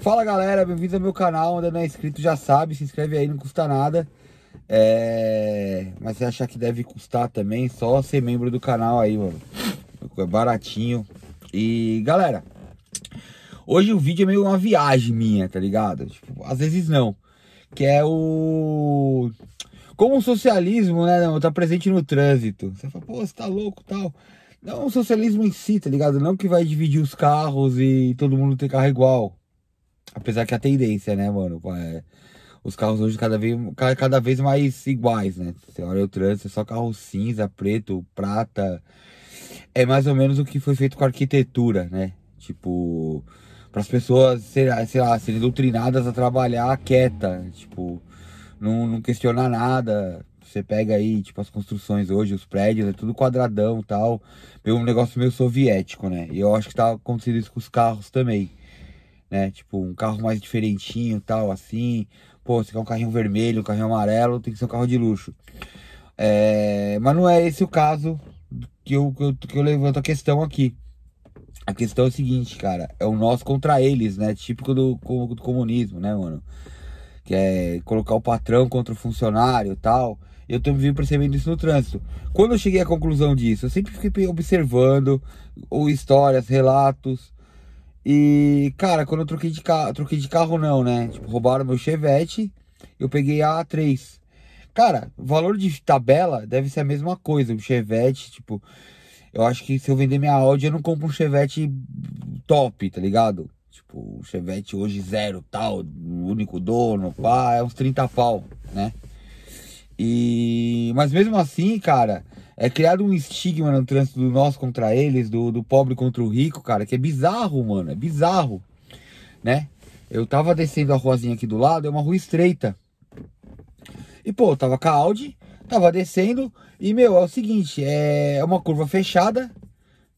Fala galera, bem-vindos ao meu canal. Ainda não é inscrito, já sabe, se inscreve aí, não custa nada. É... Mas você achar que deve custar também, só ser membro do canal aí, mano. É baratinho. E galera, hoje o vídeo é meio uma viagem minha, tá ligado? Tipo, às vezes não. Que é o. Como o socialismo, né, não, tá presente no trânsito. Você fala, pô, você tá louco tal. Não o socialismo em si, tá ligado? Não que vai dividir os carros e todo mundo ter carro igual Apesar que a tendência, né, mano? É, os carros hoje cada vez, cada vez mais iguais, né? Você olha o trânsito, é só carro cinza, preto, prata. É mais ou menos o que foi feito com a arquitetura, né? Tipo, para as pessoas, sei lá, sei lá, serem doutrinadas a trabalhar quieta, tipo, não, não questionar nada. Você pega aí, tipo, as construções hoje, os prédios, é tudo quadradão tal. Meio um negócio meio soviético, né? E eu acho que tá acontecendo isso com os carros também né? Tipo, um carro mais diferentinho, tal, assim. Pô, se quer um carrinho vermelho, um carrinho amarelo, tem que ser um carro de luxo. É... Mas não é esse o caso que eu, que eu, que eu levanto a questão aqui. A questão é o seguinte, cara, é o nós contra eles, né? Típico do, do comunismo, né, mano? Que é colocar o patrão contra o funcionário tal. Eu também vim percebendo isso no trânsito. Quando eu cheguei à conclusão disso, eu sempre fiquei observando ou histórias, relatos, e, cara, quando eu troquei de carro, troquei de carro não, né? Tipo, roubaram meu Chevette, eu peguei a A3. Cara, valor de tabela deve ser a mesma coisa, o Chevette, tipo, eu acho que se eu vender minha Audi, eu não compro um Chevette top, tá ligado? Tipo, o Chevette hoje zero, tal, único dono, pá, é uns 30 pau, né? E mas mesmo assim, cara, é criado um estigma no trânsito do nós contra eles, do, do pobre contra o rico, cara, que é bizarro, mano, é bizarro, né? Eu tava descendo a ruazinha aqui do lado, é uma rua estreita. E, pô, eu tava com a Audi, tava descendo, e, meu, é o seguinte, é, é uma curva fechada,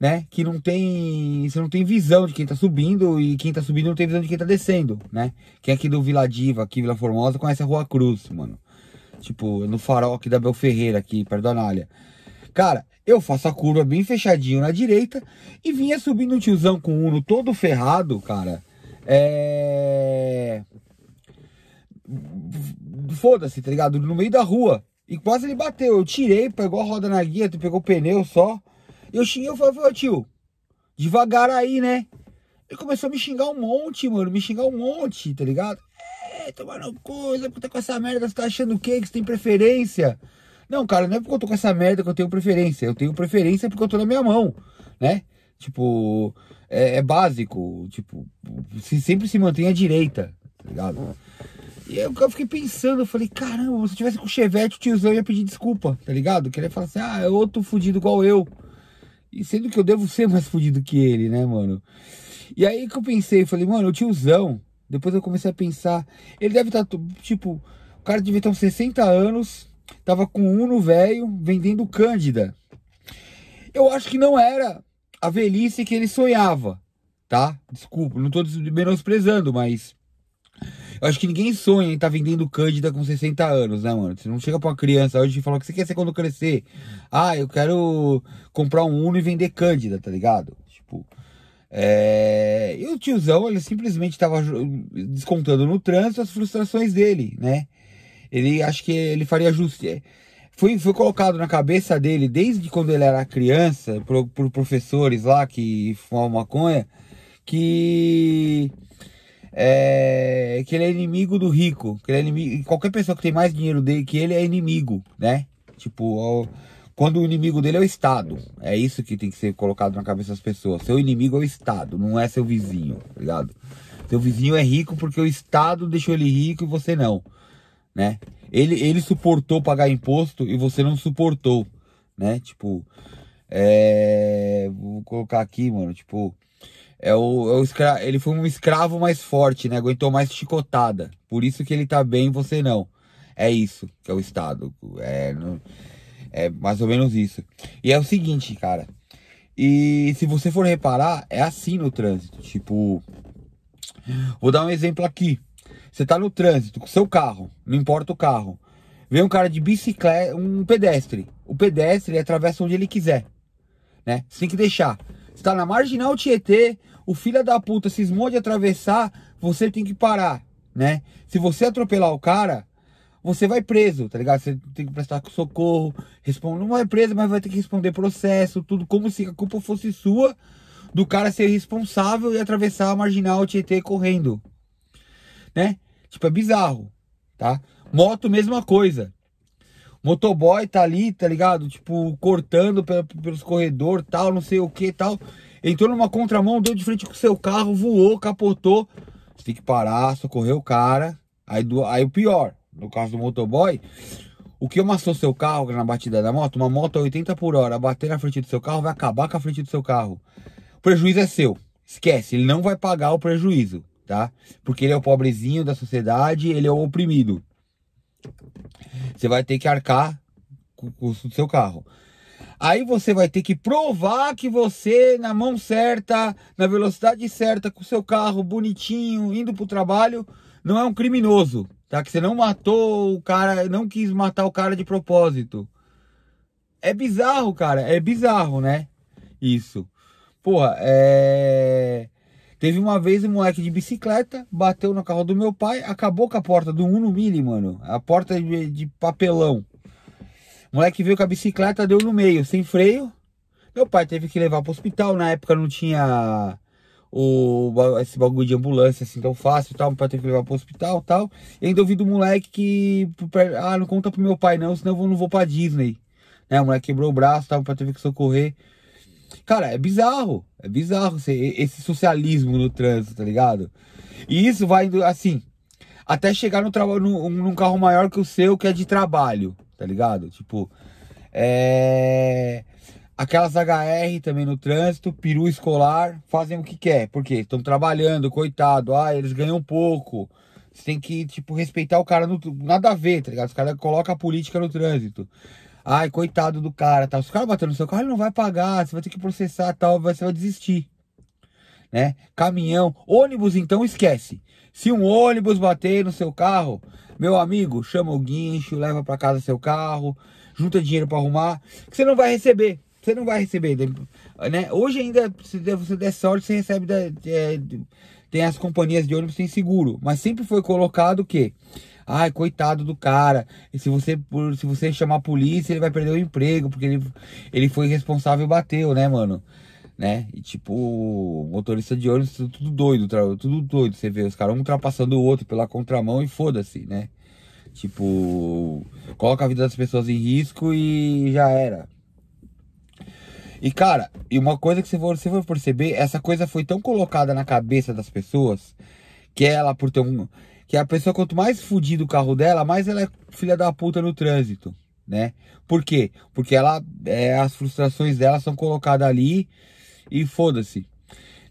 né? Que não tem. Você não tem visão de quem tá subindo e quem tá subindo não tem visão de quem tá descendo, né? Quem é aqui do Vila Diva, aqui Vila Formosa, conhece a Rua Cruz, mano. Tipo, no farol aqui da Bel Ferreira, aqui, perto da Anália. Cara, eu faço a curva bem fechadinho na direita e vinha subindo um tiozão com o Uno todo ferrado, cara. É. Foda-se, tá ligado? No meio da rua. E quase ele bateu. Eu tirei, pegou a roda na guia, tu pegou o pneu só. Eu xinguei, eu falei, falei, tio, devagar aí, né? Ele começou a me xingar um monte, mano. Me xingar um monte, tá ligado? É, tomando coisa, porque tá com essa merda, você tá achando o quê? Que você tem preferência? Não, cara, não é porque eu tô com essa merda que eu tenho preferência. Eu tenho preferência porque eu tô na minha mão, né? Tipo, é, é básico. Tipo, se, sempre se mantém à direita, tá ligado? E eu, eu fiquei pensando, eu falei, caramba, se eu tivesse com o Chevette, o tiozão ia pedir desculpa, tá ligado? Que ele ia falar assim, ah, é outro fudido igual eu. E sendo que eu devo ser mais fudido que ele, né, mano? E aí que eu pensei, falei, mano, o tiozão. Depois eu comecei a pensar, ele deve estar, tá, tipo, o cara devia ter uns 60 anos, Tava com um no velho vendendo Cândida. Eu acho que não era a velhice que ele sonhava, tá? Desculpa, não tô menosprezando, mas eu acho que ninguém sonha em estar tá vendendo Cândida com 60 anos, né, mano? Você não chega pra uma criança hoje e fala o que você quer ser quando crescer. Ah, eu quero comprar um Uno e vender Cândida, tá ligado? Tipo. É... E o tiozão, ele simplesmente tava descontando no trânsito as frustrações dele, né? Ele acho que ele faria justo. É, foi, foi colocado na cabeça dele desde quando ele era criança, por, por professores lá que fumavam maconha, que é, que ele é inimigo do rico, que ele é inimigo, qualquer pessoa que tem mais dinheiro dele que ele é inimigo, né? Tipo, ó, quando o inimigo dele é o Estado, é isso que tem que ser colocado na cabeça das pessoas. Seu inimigo é o Estado, não é seu vizinho, tá ligado? Seu vizinho é rico porque o Estado deixou ele rico e você não né? Ele, ele suportou pagar imposto e você não suportou, né? Tipo, é... Vou colocar aqui, mano, tipo... É o, é o escra... Ele foi um escravo mais forte, né? Aguentou mais chicotada. Por isso que ele tá bem e você não. É isso que é o Estado. É, não... é mais ou menos isso. E é o seguinte, cara. E se você for reparar, é assim no trânsito. Tipo, vou dar um exemplo aqui. Você tá no trânsito com seu carro, não importa o carro. Vem um cara de bicicleta, um pedestre. O pedestre atravessa onde ele quiser, né? Você tem que deixar. Você tá na marginal Tietê, o filho da puta cismou de atravessar, você tem que parar, né? Se você atropelar o cara, você vai preso, tá ligado? Você tem que prestar socorro, responde, não é preso, mas vai ter que responder processo, tudo como se a culpa fosse sua do cara ser responsável e atravessar a marginal Tietê correndo, né? Tipo, é bizarro, tá? Moto, mesma coisa. Motoboy tá ali, tá ligado? Tipo, cortando pelos corredores, tal, não sei o que, tal. Entrou numa contramão, deu de frente com o seu carro, voou, capotou. Você tem que parar, socorrer o cara. Aí, do, aí o pior, no caso do motoboy, o que amassou seu carro na batida da moto, uma moto a 80 por hora, bater na frente do seu carro, vai acabar com a frente do seu carro. O prejuízo é seu. Esquece, ele não vai pagar o prejuízo tá? Porque ele é o pobrezinho da sociedade, ele é o oprimido. Você vai ter que arcar com o custo do seu carro. Aí você vai ter que provar que você, na mão certa, na velocidade certa, com o seu carro bonitinho, indo para o trabalho, não é um criminoso, tá? Que você não matou o cara, não quis matar o cara de propósito. É bizarro, cara, é bizarro, né? Isso. Porra, é Teve uma vez um moleque de bicicleta, bateu no carro do meu pai, acabou com a porta do Uno Mini, mano. A porta de, de papelão. O moleque veio com a bicicleta, deu no meio, sem freio. Meu pai teve que levar pro hospital. Na época não tinha o, esse bagulho de ambulância assim tão fácil e tal. Meu pai teve que levar pro hospital e tal. E ainda ouvi do moleque que. Ah, não conta pro meu pai não, senão eu não vou pra Disney. Né, o moleque quebrou o braço, tava tá, pra ter que socorrer. Cara, é bizarro. É bizarro esse socialismo no trânsito, tá ligado? E isso vai, assim, até chegar no trabalho num, num, carro maior que o seu, que é de trabalho, tá ligado? Tipo, é... aquelas HR também no trânsito, peru escolar, fazem o que quer, porque estão trabalhando, coitado, ah, eles ganham pouco. Você tem que, tipo, respeitar o cara no nada a ver, tá ligado? Os caras colocam a política no trânsito. Ai, coitado do cara, tá? Se o cara bater no seu carro, ele não vai pagar, você vai ter que processar tal, você vai desistir. Né? Caminhão, ônibus então esquece. Se um ônibus bater no seu carro, meu amigo, chama o guincho, leva para casa seu carro, junta dinheiro para arrumar, que você não vai receber. Você não vai receber, né? Hoje ainda, se você der sorte, você recebe da, é, tem as companhias de ônibus sem seguro, mas sempre foi colocado que Ai, coitado do cara. E se você, se você chamar a polícia, ele vai perder o emprego, porque ele, ele foi responsável e bateu, né, mano? Né? E tipo, motorista de ônibus, tudo doido, tudo doido. Você vê os caras um ultrapassando o outro pela contramão e foda-se, né? Tipo, coloca a vida das pessoas em risco e já era. E cara, e uma coisa que você for, você perceber, essa coisa foi tão colocada na cabeça das pessoas que ela por ter um que a pessoa, quanto mais fudido o carro dela, mais ela é filha da puta no trânsito, né? Por quê? Porque ela, é, as frustrações dela são colocadas ali e foda-se,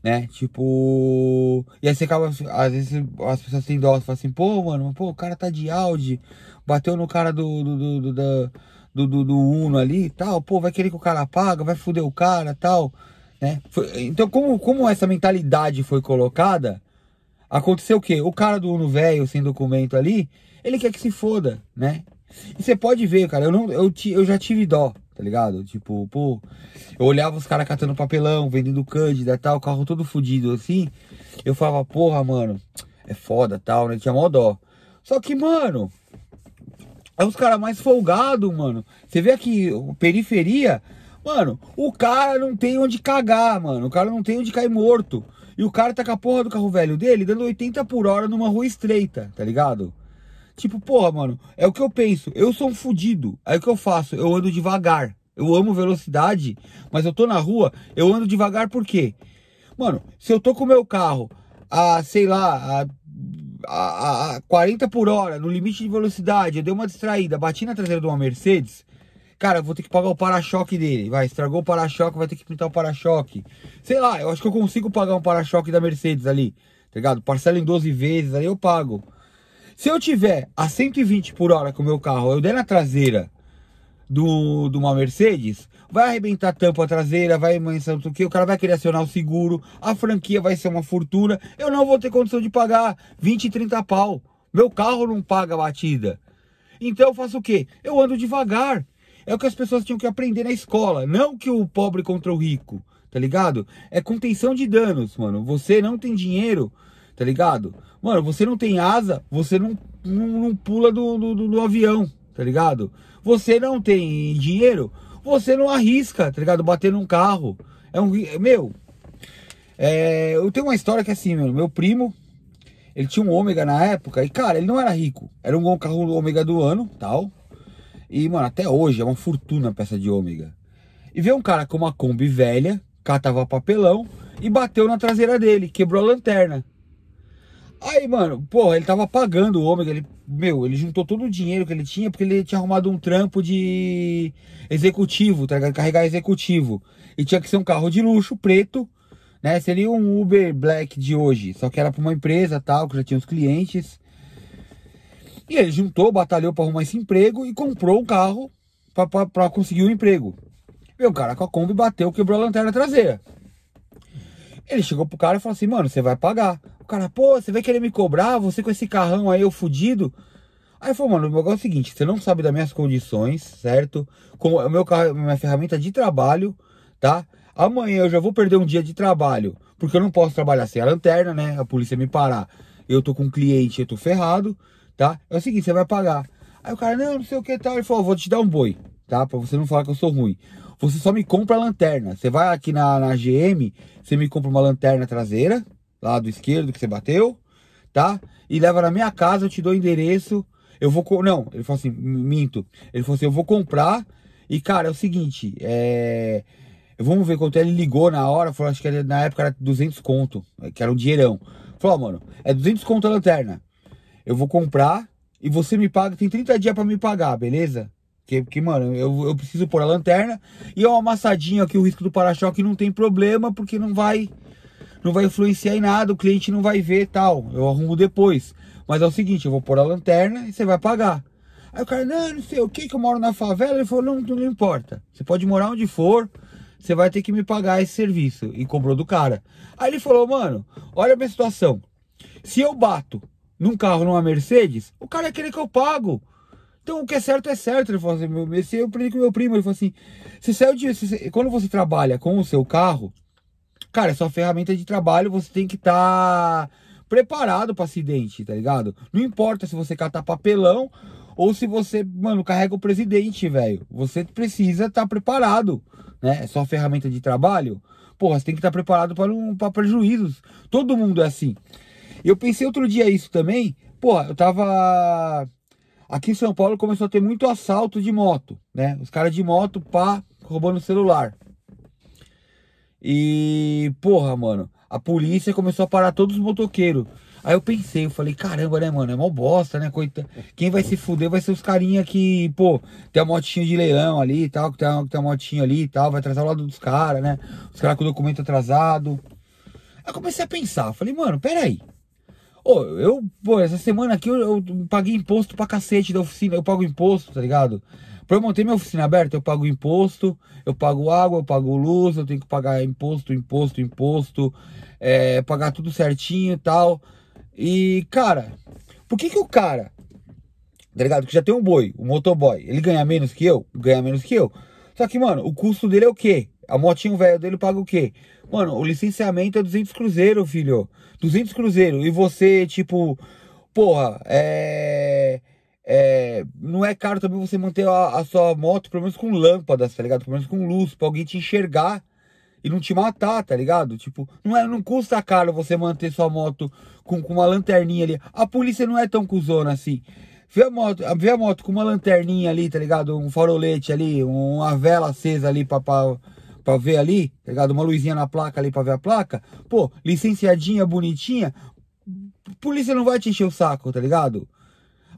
né? Tipo. E aí você acaba. Às vezes as pessoas têm dó, falam assim, pô, mano, pô, o cara tá de Audi, bateu no cara do. do, do, do do, do, do, Uno ali e tal, pô, vai querer que o cara paga, vai foder o cara tal, né? Foi, então, como, como essa mentalidade foi colocada, Aconteceu o quê? O cara do Uno velho sem documento ali, ele quer que se foda, né? E você pode ver, cara, eu, não, eu, eu já tive dó, tá ligado? Tipo, pô, eu olhava os caras catando papelão, vendendo cândida e tal, carro todo fodido, assim. Eu falava, porra, mano, é foda tal, né? Tinha mó dó. Só que, mano, é os caras mais folgados, mano. Você vê aqui, periferia, mano, o cara não tem onde cagar, mano. O cara não tem onde cair morto. E o cara tá com a porra do carro velho dele dando 80 por hora numa rua estreita, tá ligado? Tipo, porra, mano, é o que eu penso. Eu sou um fudido. Aí o que eu faço? Eu ando devagar. Eu amo velocidade, mas eu tô na rua, eu ando devagar por quê? Mano, se eu tô com o meu carro a, sei lá, a a, a, a 40 por hora, no limite de velocidade, eu dei uma distraída, bati na traseira de uma Mercedes, Cara, vou ter que pagar o para-choque dele. Vai, estragou o para-choque, vai ter que pintar o para-choque. Sei lá, eu acho que eu consigo pagar um para-choque da Mercedes ali. Tá ligado? Parcela em 12 vezes, aí eu pago. Se eu tiver a 120 por hora com o meu carro, eu der na traseira do, de uma Mercedes, vai arrebentar a tampa traseira, vai mansão o que, o cara vai querer acionar o seguro, a franquia vai ser uma fortuna, eu não vou ter condição de pagar 20, 30 pau. Meu carro não paga a batida. Então eu faço o quê? Eu ando devagar. É o que as pessoas tinham que aprender na escola, não que o pobre contra o rico, tá ligado? É contenção de danos, mano. Você não tem dinheiro, tá ligado? Mano, você não tem asa, você não, não, não pula do, do, do avião, tá ligado? Você não tem dinheiro, você não arrisca, tá ligado? Bater num carro. É um. Meu. É, eu tenho uma história que é assim, meu, meu primo, ele tinha um ômega na época, e cara, ele não era rico. Era um bom carro ômega do ano, tal. E, mano, até hoje é uma fortuna a peça de ômega. E veio um cara com uma Kombi velha, catava papelão e bateu na traseira dele, quebrou a lanterna. Aí, mano, porra, ele tava pagando o ômega, ele, meu, ele juntou todo o dinheiro que ele tinha, porque ele tinha arrumado um trampo de executivo, tá Carregar executivo. E tinha que ser um carro de luxo, preto, né? Seria um Uber Black de hoje, só que era pra uma empresa tal, que já tinha os clientes. E ele juntou, batalhou para arrumar esse emprego e comprou um carro para conseguir o um emprego. E o cara com a Kombi bateu, quebrou a lanterna traseira. Ele chegou pro cara e falou assim, mano, você vai pagar. O cara, pô, você vai querer me cobrar? Você com esse carrão aí, eu fudido? Aí falou, mano, o negócio é o seguinte, você não sabe das minhas condições, certo? Com o meu carro, minha ferramenta de trabalho, tá? Amanhã eu já vou perder um dia de trabalho, porque eu não posso trabalhar sem a lanterna, né? A polícia me parar. Eu tô com um cliente, eu tô ferrado tá? É o seguinte, você vai pagar. Aí o cara, não, não sei o que tal. Ele falou, vou te dar um boi, tá? Pra você não falar que eu sou ruim. Você só me compra a lanterna. Você vai aqui na, na GM, você me compra uma lanterna traseira, lá do esquerdo que você bateu, tá? E leva na minha casa, eu te dou o endereço. Eu vou. Não, ele falou assim, minto. Ele falou assim, eu vou comprar. E, cara, é o seguinte, é. Vamos ver quanto é. Ele ligou na hora, falou, acho que na época era 200 conto, que era um dinheirão. Falou, oh, mano, é 200 conto a lanterna eu vou comprar e você me paga, tem 30 dias para me pagar, beleza? Porque, mano, eu, eu preciso pôr a lanterna e é amassadinho aqui, o risco do para-choque não tem problema, porque não vai não vai influenciar em nada, o cliente não vai ver tal, eu arrumo depois. Mas é o seguinte, eu vou pôr a lanterna e você vai pagar. Aí o cara, não, não sei o que, que eu moro na favela. Ele falou, não, não importa. Você pode morar onde for, você vai ter que me pagar esse serviço. E comprou do cara. Aí ele falou, mano, olha a minha situação. Se eu bato num carro, numa Mercedes, o cara é aquele que eu pago. Então o que é certo é certo. Ele falou assim, meu, esse eu aprendi com meu primo. Ele falou assim: você saiu de. Você, quando você trabalha com o seu carro, cara, é sua ferramenta de trabalho, você tem que estar tá preparado para acidente, tá ligado? Não importa se você catar papelão ou se você, mano, carrega o presidente, velho. Você precisa estar tá preparado, né? É só ferramenta de trabalho. Porra, você tem que estar tá preparado para um, para prejuízos. Todo mundo é assim. E eu pensei outro dia isso também. Pô, eu tava. Aqui em São Paulo começou a ter muito assalto de moto, né? Os caras de moto, pá, roubando celular. E, porra, mano, a polícia começou a parar todos os motoqueiros. Aí eu pensei, eu falei, caramba, né, mano, é mó bosta, né, coitado. Quem vai se fuder vai ser os carinha que, pô, tem a motinha de leão ali e tal, que tem, a, que tem a motinha ali e tal, vai atrasar o lado dos caras, né? Os caras com o documento atrasado. Aí eu comecei a pensar, falei, mano, peraí. Pô, eu, pô, essa semana aqui eu, eu paguei imposto pra cacete da oficina, eu pago imposto, tá ligado? Pra eu manter minha oficina aberta, eu pago imposto, eu pago água, eu pago luz, eu tenho que pagar imposto, imposto, imposto, é, pagar tudo certinho e tal. E, cara, por que que o cara, tá ligado? Que já tem um boi, um motoboy, ele ganha menos que eu? Ganha menos que eu. Só que, mano, o custo dele é o quê? A motinho velho dele paga o quê? Mano, o licenciamento é 200 cruzeiro, filho. 200 cruzeiro. E você, tipo, porra, é. É, não é caro também você manter a, a, sua moto, pelo menos com lâmpadas, tá ligado? Pelo menos com luz, pra alguém te enxergar e não te matar, tá ligado? Tipo, não, é, não custa caro você manter sua moto com, com uma lanterninha ali. A polícia não é tão cuzona assim. Vê a, moto, vê a moto com uma lanterninha ali, tá ligado? Um farolete ali, uma vela acesa ali pra, pra, para ver ali, tá ligado? Uma luzinha na placa ali para ver a placa. Pô, licenciadinha, bonitinha. Polícia não vai te encher o saco, tá ligado?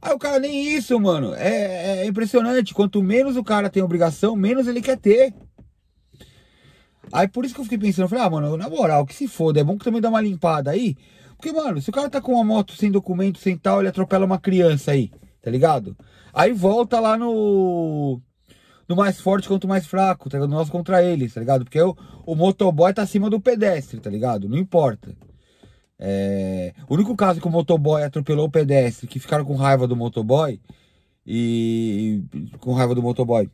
Aí o cara nem isso, mano. É, é impressionante. Quanto menos o cara tem obrigação, menos ele quer ter. Aí por isso que eu fiquei pensando, eu falei, ah, mano, na moral, que se foda, é bom que também dá uma limpada aí. Porque, mano, se o cara tá com uma moto sem documento, sem tal, ele atropela uma criança aí, tá ligado? Aí volta lá no do mais forte contra o mais fraco, tá ligado? Nós contra eles, tá ligado? Porque o, o motoboy tá acima do pedestre, tá ligado? Não importa. É... O único caso que o motoboy atropelou o pedestre, que ficaram com raiva do motoboy, e. com raiva do motoboy.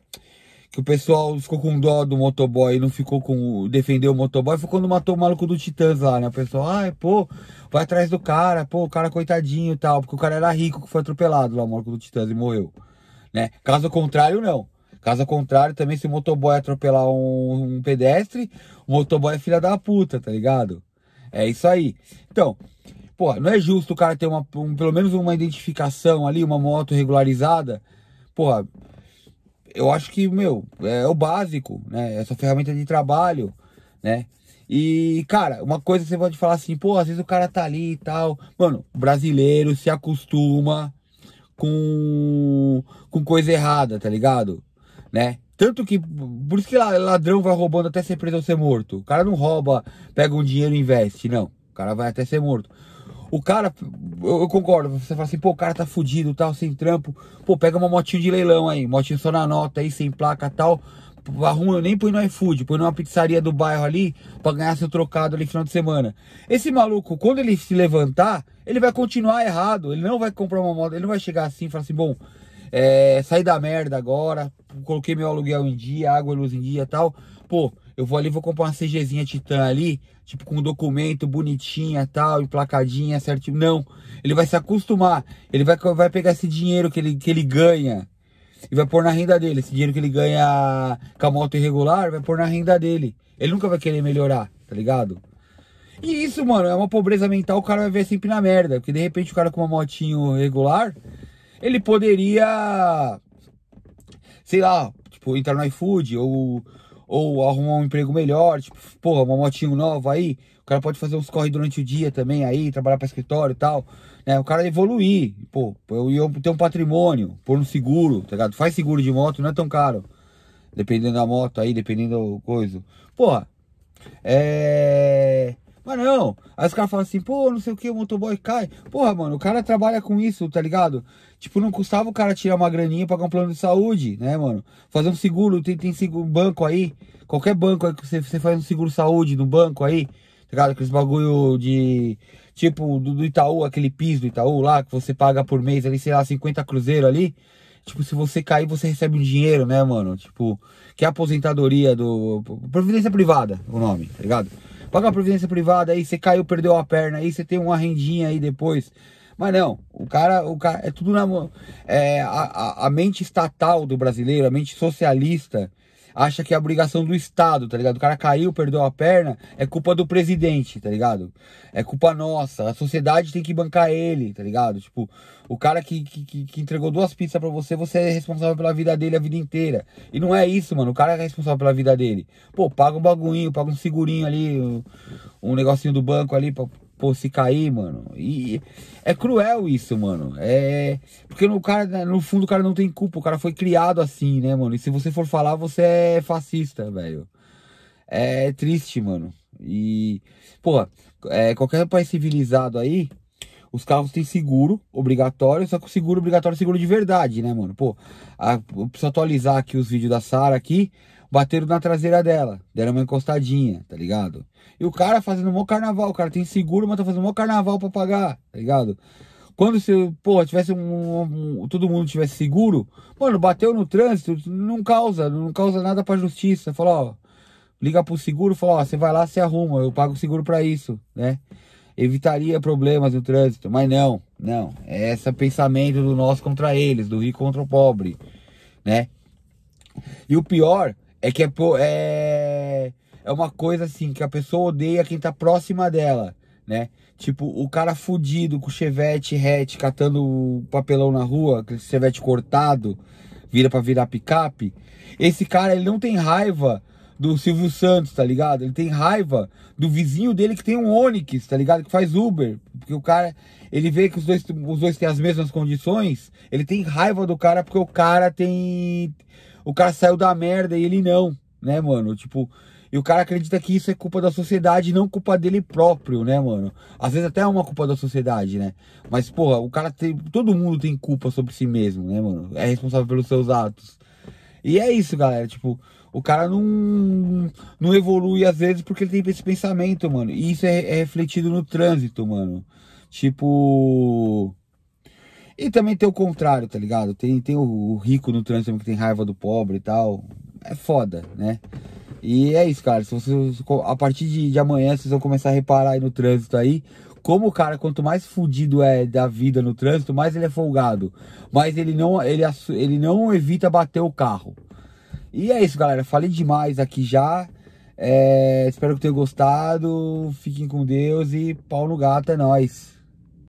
Que o pessoal ficou com dó do motoboy e não ficou com. defendeu o motoboy, foi quando matou o maluco do Titãs lá, né? O pessoal, ai, pô, vai atrás do cara, pô, o cara coitadinho e tal, porque o cara era rico que foi atropelado lá, o maluco do Titãs e morreu. Né? Caso contrário, não. Caso contrário, também se o motoboy atropelar um, um pedestre, o motoboy é filha da puta, tá ligado? É isso aí. Então, pô, não é justo o cara ter uma, um, pelo menos uma identificação ali, uma moto regularizada. Porra, eu acho que, meu, é, o básico, né? Essa é ferramenta de trabalho, né? E, cara, uma coisa você pode falar assim, pô, às vezes o cara tá ali e tal. Mano, brasileiro se acostuma com, com coisa errada, tá ligado? né? Tanto que, por isso que ladrão vai roubando até ser preso ou ser morto. O cara não rouba, pega um dinheiro e investe, não. O cara vai até ser morto. O cara, eu, eu concordo, você fala assim, pô, o cara tá fudido, tal, sem trampo. Pô, pega uma motinho de leilão aí, motinho só na nota aí, sem placa, tal. Arruma, nem põe no iFood, põe numa pizzaria do bairro ali, pra ganhar seu trocado ali final de semana. Esse maluco, quando ele se levantar, ele vai continuar errado. Ele não vai comprar uma moto, ele não vai chegar assim e falar assim, bom, é, saí da merda agora, coloquei meu aluguel em dia, água, luz em dia e tal. Pô, eu vou ali, vou comprar uma CGzinha Titan ali, tipo com documento bonitinha tal, emplacadinha, certinho. Não, ele vai se acostumar, ele vai, vai pegar esse dinheiro que ele, que ele ganha e vai pôr na renda dele. Esse dinheiro que ele ganha com a moto irregular, vai pôr na renda dele. Ele nunca vai querer melhorar, tá ligado? E isso, mano, é uma pobreza mental, o cara vai ver sempre na merda. Porque de repente o cara com uma motinho regular, ele poderia, sei lá, tipo, entrar no iFood ou, ou arrumar um emprego melhor, tipo, porra, uma motinho nova aí, o cara pode fazer uns corre durante o dia também aí, trabalhar para escritório e tal, né? O cara evoluir, pô, eu, eu ter um patrimônio, pôr um seguro, tá ligado? Faz seguro de moto, não é tão caro. Dependendo da moto aí, dependendo do coisa. Porra, é... Mas não, aí os caras falam assim, pô, não sei o que, o motoboy cai. Porra, mano, o cara trabalha com isso, tá ligado? Tipo, não custava o cara tirar uma graninha, pagar um plano de saúde, né, mano? Fazer um seguro, tem, tem seguro, banco aí. Qualquer banco aí que você, você faz um seguro saúde no banco aí. Tá ligado? Aqueles bagulho de. Tipo, do, do Itaú, aquele piso do Itaú lá, que você paga por mês ali, sei lá, 50 cruzeiro ali. Tipo, se você cair, você recebe um dinheiro, né, mano? Tipo, que é a aposentadoria do. Providência privada, o nome, tá ligado? Paga a providência privada aí, você caiu, perdeu a perna aí, você tem uma rendinha aí depois mas não, o cara, o cara é tudo na mão. É, a, a mente estatal do brasileiro, a mente socialista, acha que é obrigação do Estado, tá ligado? O cara caiu, perdeu a perna, é culpa do presidente, tá ligado? É culpa nossa, a sociedade tem que bancar ele, tá ligado? Tipo, o cara que, que, que entregou duas pizzas para você, você é responsável pela vida dele a vida inteira. E não é isso, mano, o cara é responsável pela vida dele. Pô, paga um bagulhinho, paga um segurinho ali, um, um negocinho do banco ali pra Pô, se cair, mano. E é cruel isso, mano. É. Porque no cara, no fundo, o cara não tem culpa. O cara foi criado assim, né, mano? E se você for falar, você é fascista, velho. É triste, mano. E. Pô, é, qualquer país civilizado aí, os carros têm seguro obrigatório, só que o seguro obrigatório é seguro de verdade, né, mano? Pô, a, eu preciso atualizar aqui os vídeos da Sara aqui bateram na traseira dela, deram uma encostadinha, tá ligado? E o cara fazendo um carnaval, o cara tem seguro, mas tá fazendo um carnaval pra pagar, tá ligado? Quando se, porra, tivesse um, um, todo mundo tivesse seguro, mano, bateu no trânsito, não causa, não causa nada pra justiça. Fala, ó, liga pro seguro, fala, ó, você vai lá, se arruma, eu pago o seguro pra isso, né? Evitaria problemas no trânsito, mas não, não. É esse pensamento do nós contra eles, do rico contra o pobre, né? E o pior é que é, é, é uma coisa assim, que a pessoa odeia quem tá próxima dela, né? Tipo, o cara fudido com chevette, hatch, catando papelão na rua, aquele chevette cortado, vira pra virar picape. Esse cara, ele não tem raiva do Silvio Santos, tá ligado? Ele tem raiva do vizinho dele que tem um Onix, tá ligado? Que faz Uber. Porque o cara, ele vê que os dois, os dois têm as mesmas condições, ele tem raiva do cara porque o cara tem o cara saiu da merda e ele não, né, mano? Tipo, e o cara acredita que isso é culpa da sociedade, não culpa dele próprio, né, mano? Às vezes até é uma culpa da sociedade, né? Mas, porra, o cara tem. Todo mundo tem culpa sobre si mesmo, né, mano? É responsável pelos seus atos. E é isso, galera. Tipo, o cara não, não evolui às vezes porque ele tem esse pensamento, mano. E isso é, é refletido no trânsito, mano. Tipo. E também tem o contrário, tá ligado? Tem, tem o, o rico no trânsito que tem raiva do pobre e tal. É foda, né? E é isso, cara. Se vocês, a partir de, de, amanhã vocês vão começar a reparar aí no trânsito aí. Como o cara, quanto mais fudido é da vida no trânsito, mais ele é folgado. Mas ele não, ele, ele não evita bater o carro. E é isso, galera. Falei demais aqui já. É, espero que tenham gostado. Fiquem com Deus e pau no gato, é nóis.